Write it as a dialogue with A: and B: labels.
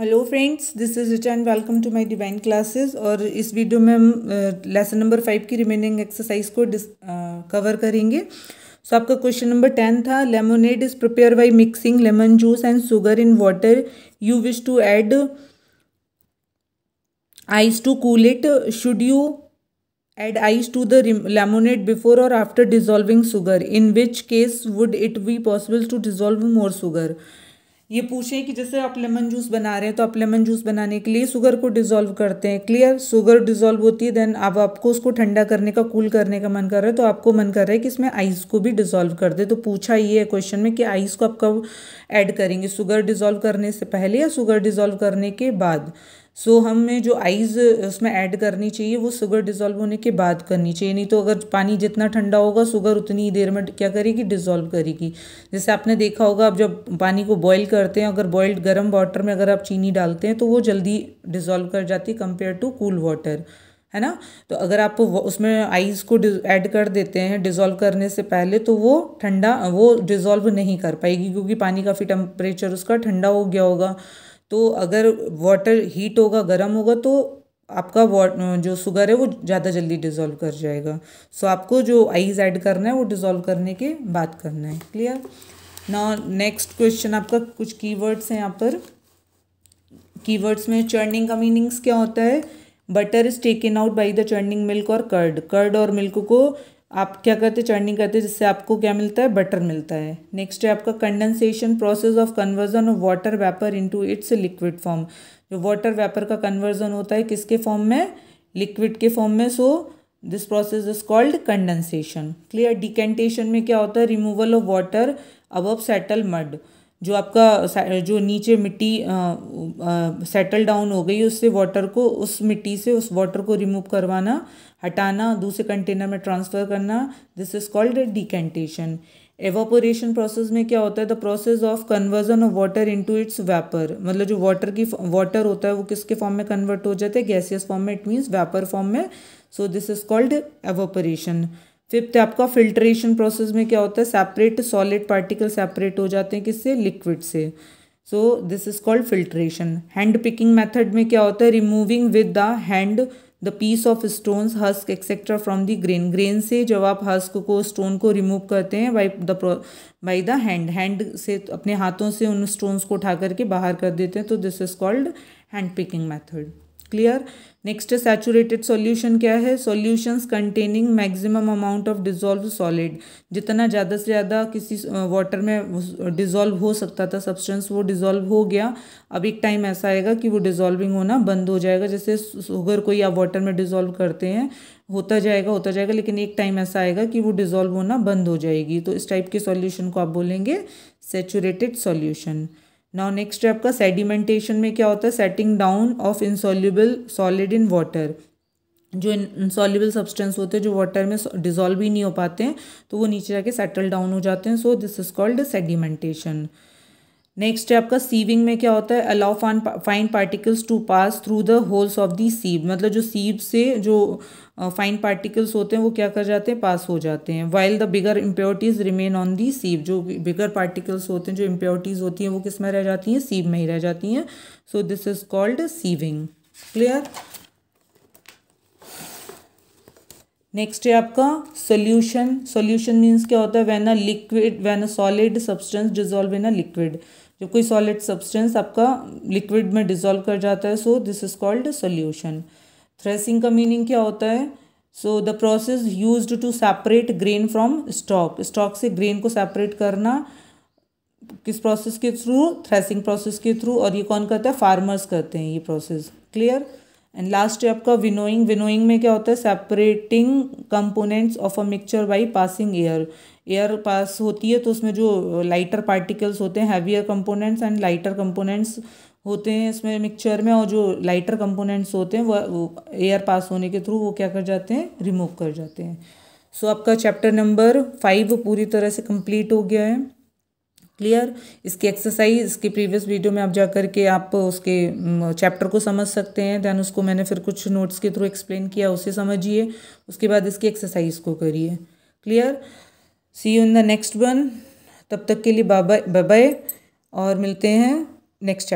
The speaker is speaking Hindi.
A: hello friends this is return welcome to my divine classes और इस वीडियो में हम लेसन नंबर फाइव की रिमेनिंग एक्सरसाइज को डिस कवर करेंगे सो so, आपका क्वेश्चन नंबर टेन था lemonade is prepare by mixing lemon juice and sugar in water you wish to add ice to cool it should you add ice to the lemonade before और after dissolving sugar in which case would it be possible to dissolve more sugar ये पूछें कि जैसे आप लेमन जूस बना रहे हैं तो आप लेमन जूस बनाने के लिए शुगर को डिज़ोल्व करते हैं क्लियर शुगर डिज़ोल्व होती है देन अब आपको उसको ठंडा करने का कूल करने का मन कर रहा है तो आपको मन कर रहा है कि इसमें आइस को भी डिज़ोल्व कर दे तो पूछा ये है क्वेश्चन में कि आइस को आप कब ऐड करेंगे शुगर डिज़ोल्व करने से पहले या शुगर डिज़ोल्व करने के बाद सो so, हमें जो आइज़ उसमें ऐड करनी चाहिए वो शुगर डिज़ोल्व होने के बाद करनी चाहिए नहीं तो अगर पानी जितना ठंडा होगा शुगर उतनी देर में क्या करेगी डिज़ोल्व करेगी जैसे आपने देखा होगा आप जब पानी को बॉईल करते हैं अगर बॉइल्ड गर्म वाटर में अगर आप चीनी डालते हैं तो वो जल्दी डिज़ोल्व कर जाती है कंपेयर टू कूल वाटर है ना तो अगर आप उसमें आइस को ऐड कर देते हैं डिज़ोल्व करने से पहले तो वो ठंडा वो डिज़ोल्व नहीं कर पाएगी क्योंकि पानी काफ़ी टेम्परेचर उसका ठंडा हो गया होगा तो अगर वाटर हीट होगा गर्म होगा तो आपका जो शुगर है वो ज़्यादा जल्दी डिज़ोल्व कर जाएगा सो so, आपको जो आइस ऐड करना है वो डिज़ोल्व करने के बाद करना है क्लियर ना नेक्स्ट क्वेश्चन आपका कुछ कीवर्ड्स हैं यहाँ पर कीवर्ड्स में चर्निंग का मीनिंग्स क्या होता है butter is taken out by the churning milk और कर्ड कर्ड और मिल्क को आप क्या करते चर्निंग करते जिससे आपको क्या मिलता है बटर मिलता है नेक्स्ट है आपका condensation process of conversion of water vapour into its liquid form जो वाटर वेपर का कन्वर्जन होता है किसके फॉर्म में लिक्विड के फॉर्म में so this process is called condensation clear decantation में क्या होता है removal of water above settle mud जो आपका जो नीचे मिट्टी सेटल डाउन हो गई उससे वाटर को उस मिट्टी से उस वाटर को रिमूव करवाना हटाना दूसरे कंटेनर में ट्रांसफ़र करना this is called decantation evaporation process में क्या होता है the process of conversion of water into its vapour मतलब जो वाटर की वाटर होता है वो किसके फॉर्म में कन्वर्ट हो जाता है गैसियस फॉर्म में इट मीन्स वेपर फॉर्म में so this is called evaporation fifth आपका फिल्ट्रेशन प्रोसेस में क्या होता है सेपरेट सॉलिड पार्टिकल सेपरेट हो जाते हैं किससे लिक्विड से so this is called filtration hand picking method में क्या होता है removing with the hand the piece of stones husk etcetera from the grain grain से जब आप हस्क को स्टोन को रिमूव करते हैं by the by the hand hand से अपने हाथों से उन स्टोन्स को उठा करके बाहर कर देते हैं तो this is called hand picking method clear next saturated solution क्या है solutions containing maximum amount of dissolve solid जितना ज़्यादा से ज़्यादा किसी वाटर में डिजोल्व हो सकता था सब्सटेंस वो डिजोल्व हो गया अब एक टाइम ऐसा आएगा कि वो डिजोल्विंग होना बंद हो जाएगा जैसे शुगर को या वाटर में डिजोल्व करते हैं होता जाएगा होता जाएगा लेकिन एक टाइम ऐसा आएगा कि वो डिजोल्व होना बंद हो जाएगी तो इस टाइप के सॉल्यूशन को आप बोलेंगे सेचुरेटेड सॉल्यूशन नाउ नेक्स्ट है आपका सेडिमेंटेशन में क्या होता है settling down of insoluble solid in water जो इंसॉल्यूबल सब्सटेंस होते हैं जो वाटर में डिजॉल्व ही नहीं हो पाते हैं तो वो नीचे जाके सेटल डाउन हो जाते हैं so this is called sedimentation next है आपका सीविंग में क्या होता है allow fine fine particles to pass through the holes of the sieve मतलब जो सीव से जो फाइन पार्टिकल्स होते हैं वो क्या कर जाते हैं पास हो जाते हैं while the bigger impurities remain on the sieve जो बिगर पार्टिकल्स होते हैं जो इम्प्योरिटीज़ होती हैं वो किस में रह जाती हैं सीव में ही रह जाती हैं so this is called sieving clear next है आपका सोल्यूशन सोल्यूशन मीन्स क्या होता है when a liquid when a solid substance dissolve in a liquid जब कोई सॉलिड सब्सटेंस आपका लिक्विड में डिजोल्व कर जाता है so this is called solution threshing का मीनिंग क्या होता है so the process use to separate grain from stalk stalk से ग्रेन को सेपरेट करना किस प्रोसेस के थ्रू थ्रेसिंग प्रोसेस के थ्रू और ये कौन करता है फार्मर्स करते हैं ये प्रोसेस क्लियर एंड लास्ट है आपका विनोइंग विनोइंग में क्या होता है separating components of a mixture by passing air air pass होती है तो उसमें जो लाइटर पार्टिकल्स होते हैं heavier components and lighter components होते हैं इसमें मिक्सचर में और जो लाइटर कंपोनेंट्स होते हैं वह एयर पास होने के थ्रू वो क्या कर जाते हैं रिमूव कर जाते हैं सो so, आपका चैप्टर नंबर फाइव पूरी तरह से कंप्लीट हो गया है क्लियर इसकी एक्सरसाइज इसकी प्रीवियस वीडियो में आप जा करके आप उसके चैप्टर को समझ सकते हैं देन उसको मैंने फिर कुछ नोट्स के थ्रू एक्सप्लेन किया उसे समझिए उसके बाद इसकी एक्सरसाइज को करिए clear see you in the next one तब तक के लिए बाय बाय और मिलते हैं नेक्स्ट चैप्टर